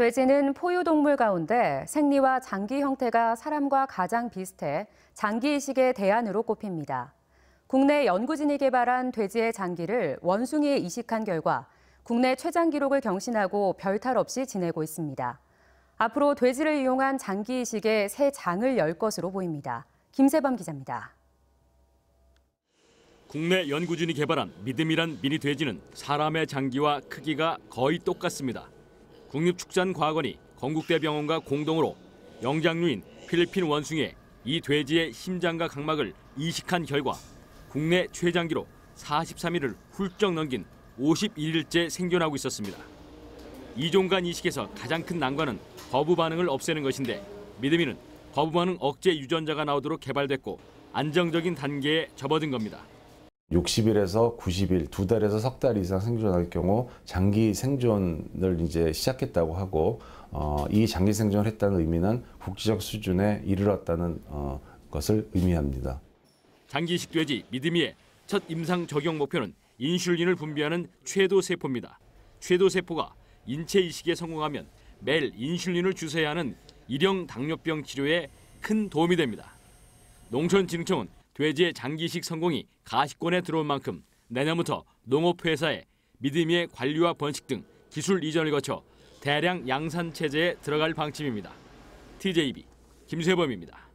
돼지는 포유동물 가운데 생리와 장기 형태가 사람과 가장 비슷해 장기이식의 대안으로 꼽힙니다. 국내 연구진이 개발한 돼지의 장기를 원숭이에 이식한 결과 국내 최장 기록을 경신하고 별탈 없이 지내고 있습니다. 앞으로 돼지를 이용한 장기 이식에 새 장을 열 것으로 보입니다. 김세범 기자입니다. 국내 연구진이 개발한 믿음이란 미니 돼지는 사람의 장기와 크기가 거의 똑같습니다. 국립축산과학원이 건국대병원과 공동으로 영장류인 필리핀 원숭이의 이 돼지의 심장과 각막을 이식한 결과 국내 최장기로 43일을 훌쩍 넘긴 51일째 생존하고 있었습니다. 이종간 이식에서 가장 큰 난관은 거부 반응을 없애는 것인데 믿음이는 거부 반응 억제 유전자가 나오도록 개발됐고 안정적인 단계에 접어든 겁니다. 60일에서 90일, 두 달에서 석 달 이상 생존할 경우 장기 생존을 이제 시작했다고 하고 어, 이 장기 생존을 했다는 의미는 국지적 수준에 이르렀다는 어, 것을 의미합니다. 장기식 돼지 믿음이의 첫 임상 적용 목표는 인슐린을 분비하는 최도 세포입니다. 최도 세포가 인체 이식에 성공하면 매일 인슐린을 주사해야 하는 일형 당뇨병 치료에 큰 도움이 됩니다. 농촌진흥청은 돼지의 장기식 성공이 가시권에 들어온 만큼 내년부터 농업회사에 믿음의 관리와 번식 등 기술 이전을 거쳐 대량 양산 체제에 들어갈 방침입니다. TJB 김세범입니다.